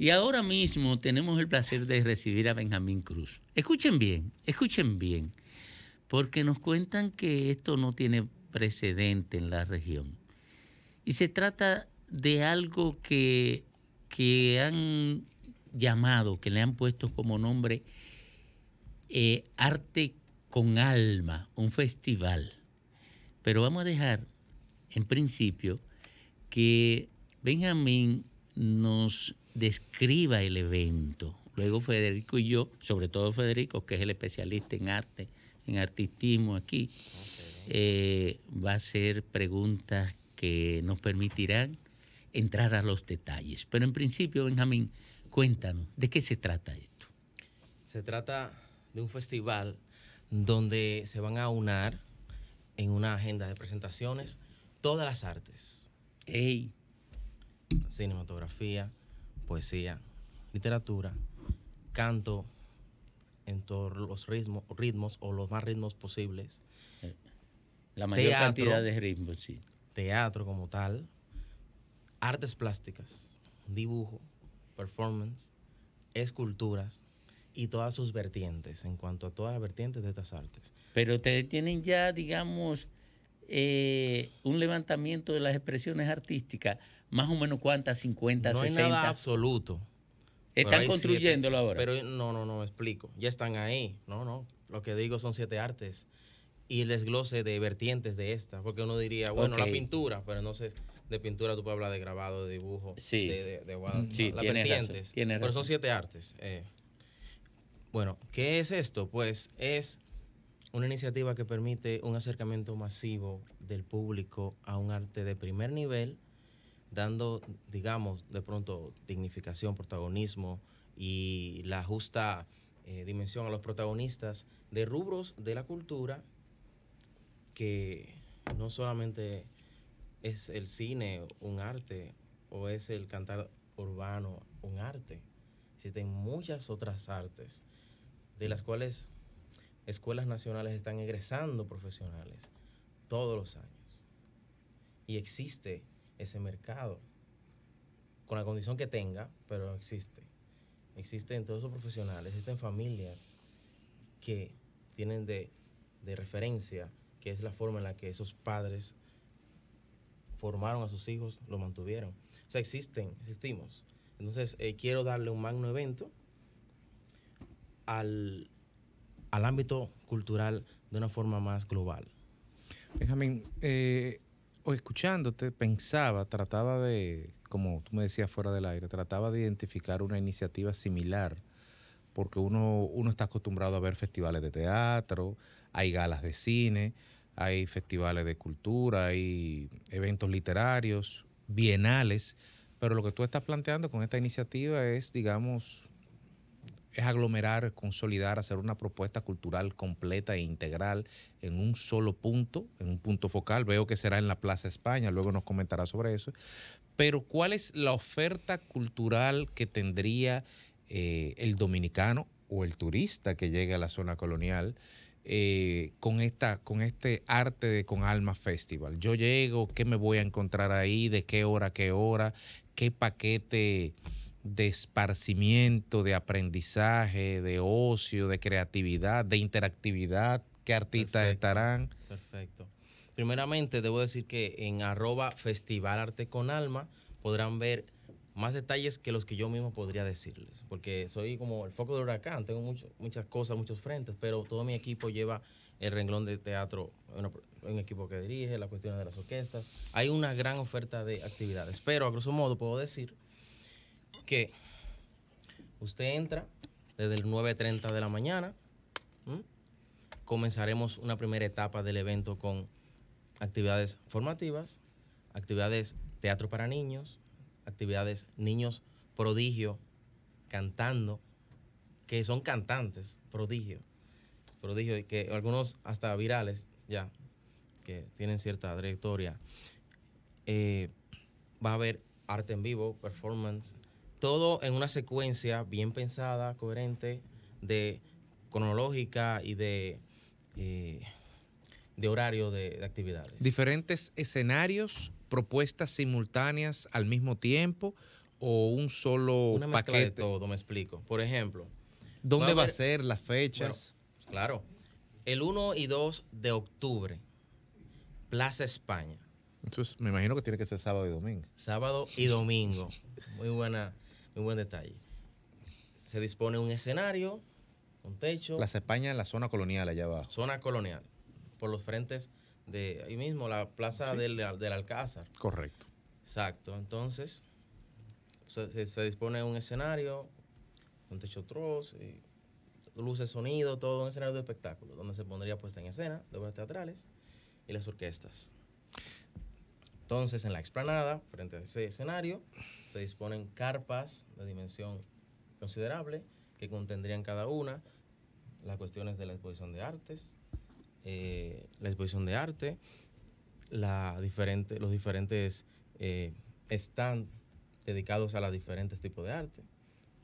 Y ahora mismo tenemos el placer de recibir a Benjamín Cruz. Escuchen bien, escuchen bien, porque nos cuentan que esto no tiene precedente en la región. Y se trata de algo que, han llamado, que le han puesto como nombre eh, Arte con Alma, un festival. Pero vamos a dejar, en principio, que Benjamín nos describa el evento. Luego Federico y yo, sobre todo Federico, que es el especialista en arte, en artistismo aquí, eh, va a hacer preguntas que nos permitirán entrar a los detalles. Pero en principio, Benjamín, cuéntanos, ¿de qué se trata esto? Se trata de un festival donde se van a unar en una agenda de presentaciones todas las artes. Cinematografía, poesía, literatura, canto en todos los ritmos, ritmos o los más ritmos posibles. La mayor cantidad de ritmos, sí. Teatro como tal, artes plásticas, dibujo, performance, esculturas y todas sus vertientes, en cuanto a todas las vertientes de estas artes. Pero ustedes tienen ya, digamos, eh, un levantamiento de las expresiones artísticas, más o menos cuántas, 50, no 60. absoluto. Están construyéndolo ahora. Pero no, no, no, me explico. Ya están ahí. No, no. Lo que digo son siete artes y el desglose de vertientes de estas, porque uno diría, bueno, la pintura, pero no sé, de pintura tú puedes hablar de grabado, de dibujo, de, mm, las vertientes. pero son siete artes. Eh. Bueno, ¿qué es esto? Pues es una iniciativa que permite un acercamiento masivo del público a un arte de primer nivel, dando, digamos, de pronto dignificación, protagonismo y la justa eh, dimensión a los protagonistas de rubros de la cultura que no solamente es el cine un arte o es el cantar urbano un arte, existen muchas otras artes de las cuales escuelas nacionales están egresando profesionales todos los años. Y existe ese mercado, con la condición que tenga, pero existe. Existen todos esos profesionales, existen familias que tienen de, de referencia, que es la forma en la que esos padres formaron a sus hijos, lo mantuvieron. O sea, existen, existimos. Entonces, eh, quiero darle un magno evento al al ámbito cultural de una forma más global. Benjamín, eh, escuchándote, pensaba, trataba de, como tú me decías fuera del aire, trataba de identificar una iniciativa similar, porque uno, uno está acostumbrado a ver festivales de teatro, hay galas de cine, hay festivales de cultura, hay eventos literarios, bienales, pero lo que tú estás planteando con esta iniciativa es, digamos, es aglomerar, consolidar, hacer una propuesta cultural completa e integral en un solo punto, en un punto focal. Veo que será en la Plaza España, luego nos comentará sobre eso. Pero ¿cuál es la oferta cultural que tendría eh, el dominicano o el turista que llegue a la zona colonial? Eh, con, esta, con este arte de Con Alma Festival. Yo llego, ¿qué me voy a encontrar ahí? ¿De qué hora, qué hora? ¿Qué paquete de esparcimiento, de aprendizaje, de ocio, de creatividad, de interactividad, qué artistas estarán. Perfecto. Primeramente, debo decir que en arroba Festival Arte con Alma podrán ver más detalles que los que yo mismo podría decirles, porque soy como el foco del huracán, tengo muchas cosas, muchos frentes, pero todo mi equipo lleva el renglón de teatro, un equipo que dirige, las cuestiones de las orquestas. Hay una gran oferta de actividades, pero a grosso modo puedo decir que usted entra desde el 9.30 de la mañana. Comenzaremos una primera etapa del evento con actividades formativas, actividades teatro para niños, actividades niños prodigio cantando, que son cantantes, prodigio, prodigio, que algunos hasta virales ya, que tienen cierta trayectoria. Eh, va a haber arte en vivo, performance, todo en una secuencia bien pensada, coherente, de cronológica y de, eh, de horario de, actividades. Diferentes escenarios, propuestas simultáneas al mismo tiempo o un solo una paquete. de todo, me explico. Por ejemplo, ¿dónde va a, ser las fechas? claro. El 1 y 2 de octubre, Plaza España. Entonces, me imagino que tiene que ser sábado y domingo. Sábado y domingo. Muy buena un buen detalle. Se dispone un escenario, un techo. La España en la zona colonial allá abajo. Zona colonial, por los frentes de ahí mismo, la plaza del, Alcázar. Correcto. Exacto, entonces se, dispone un escenario, un techo troz, y luces, sonido, todo un escenario de espectáculo, donde se pondría puesta en escena, obras teatrales y las orquestas. Entonces, en la explanada, frente a ese escenario, se disponen carpas de dimensión considerable que contendrían cada una las cuestiones de la exposición de artes, eh, la exposición de arte, los diferentes eh, stands dedicados a los diferentes tipos de arte,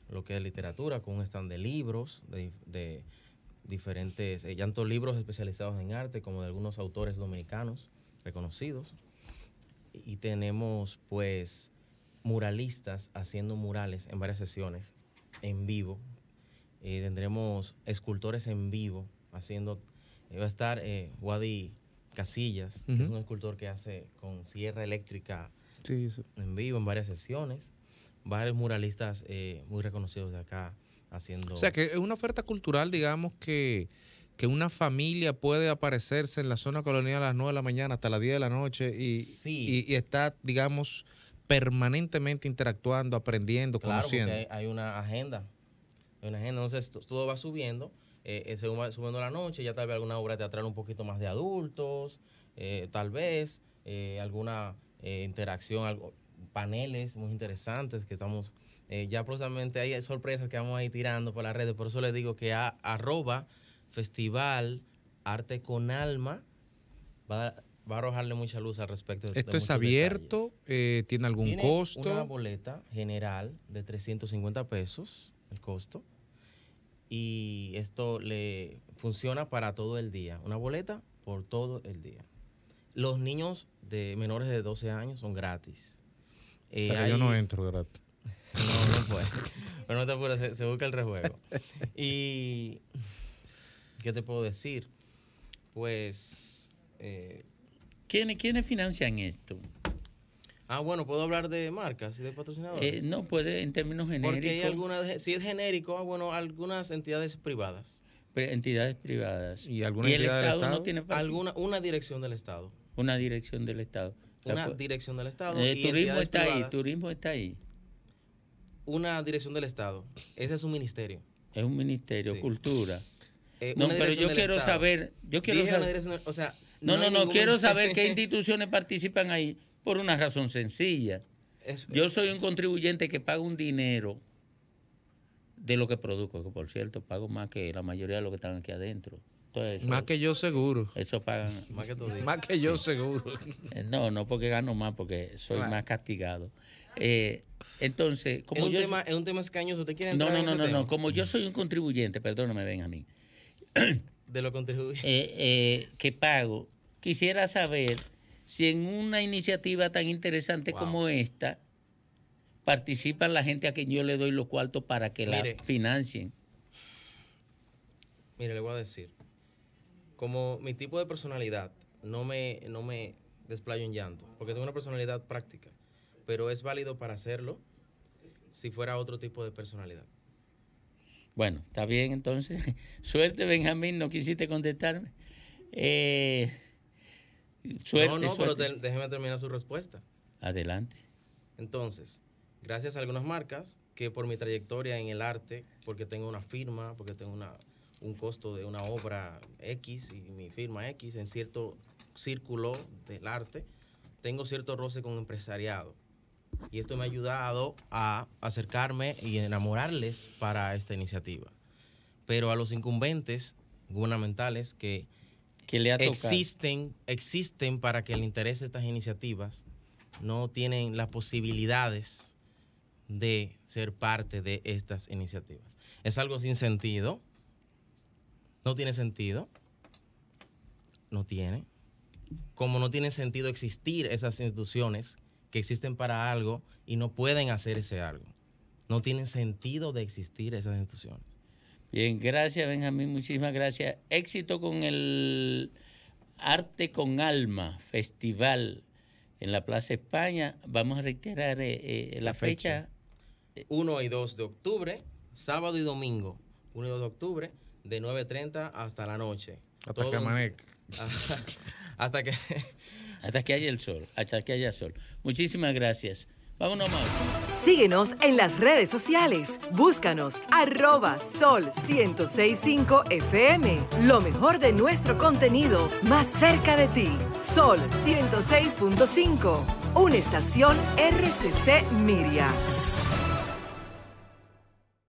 lo que es literatura, con un stand de libros, de, diferentes, eh, ya tanto libros especializados en arte como de algunos autores dominicanos reconocidos y tenemos pues muralistas haciendo murales en varias sesiones en vivo. Eh, tendremos escultores en vivo haciendo. Eh, va a estar eh, Wadi Casillas, que es un escultor que hace con sierra eléctrica en vivo en varias sesiones. Varios muralistas muy reconocidos de acá haciendo. O sea que es una oferta cultural, digamos que que una familia puede aparecerse en la zona colonial a las 9 de la mañana hasta las 10 de la noche y, está, digamos, permanentemente interactuando, aprendiendo, conociendo. hay, una agenda, hay una agenda, entonces todo va subiendo. Eh, eh, según va subiendo la noche, ya tal vez alguna obra teatral un poquito más de adultos, eh, tal vez eh, alguna interacción, algo, paneles muy interesantes que estamos ya próximamente hay sorpresas que vamos a ir tirando por las redes. Por eso les digo que a, arroba festival Arte con Alma va, a arrojarle mucha luz al respecto. ¿Esto es abierto? Eh, ¿Tiene algún ¿Tiene costo? Una boleta general de 350 pesos, el costo. Y esto le funciona para todo el día. Una boleta por todo el día. Los niños de menores de 12 años son gratis. Eh, Yo no entro gratis. no, no puede. Pero no te se, se busca el rejuego. Y ¿qué te puedo decir? Pues... Eh, ¿Quiénes, financian esto? Ah, bueno, puedo hablar de marcas y de patrocinadores. Eh, no, puede en términos genéricos. Porque hay algunas, si es genérico, ah, bueno, algunas entidades privadas. entidades privadas. ¿Y alguna el Estado, no tiene alguna, Una dirección del Estado. Una dirección del Estado. Una dirección del Estado. El eh, turismo está ahí, turismo está ahí. Una dirección del Estado. Ese es un ministerio. Es un ministerio, cultura. Eh, no, pero yo quiero saber, yo quiero saber. no, no, no, quiero saber qué instituciones participan ahí por una razón sencilla. yo soy un contribuyente que paga un dinero de lo que produzco, que por cierto pago más que la mayoría de los que están aquí adentro. más que yo seguro. Eso pagan. más que, más que yo seguro. Eh, no, no porque gano más, porque soy más castigado. Eh, entonces, como es un yo. Tema, es un tema escañoso, No, no, no, no, no. Como yo soy un contribuyente, perdóname, ven a mí. de lo contribuyentes eh, eh, que pago. Quisiera saber si en una iniciativa tan interesante como esta participan la gente a quien yo le doy los cuartos para que la financien. Mire, le voy a decir, como mi tipo de personalidad, no me, no me desplayo en llanto, porque tengo una personalidad práctica, pero es válido para hacerlo si fuera otro tipo de personalidad. Bueno, está bien entonces. Suerte, Benjamín, no quisiste contestarme. Eh, suerte. No, no, pero déjeme terminar su respuesta. Adelante. Entonces, gracias a algunas marcas que por mi trayectoria en el arte, porque tengo una firma, porque tengo una, un costo de una obra X y mi firma X en cierto círculo del arte, tengo cierto roce con empresariado y esto me ha ayudado a acercarme y enamorarles para esta iniciativa. Pero a los incumbentes gubernamentales que, le existen, existen para que le interese estas iniciativas, no tienen las posibilidades de ser parte de estas iniciativas. Es algo sin sentido. No tiene sentido. No tiene. Como no tiene sentido existir esas instituciones existen para algo y no pueden hacer ese algo. No tienen sentido de existir esas instituciones. Bien, gracias Benjamín, muchísimas gracias. Éxito con el Arte con Alma Festival en la Plaza España. Vamos a reiterar eh, eh, la, fecha. 1 y 2 de octubre, sábado y domingo. 1 y 2 de octubre, de 9.30 hasta la noche. Hasta que hasta que hasta que haya el sol, hasta que haya sol. Muchísimas gracias. Vámonos más. Síguenos en las redes sociales. Búscanos arroba sol 1065 FM. Lo mejor de nuestro contenido más cerca de ti. Sol 106.5. Una estación RCC Miria.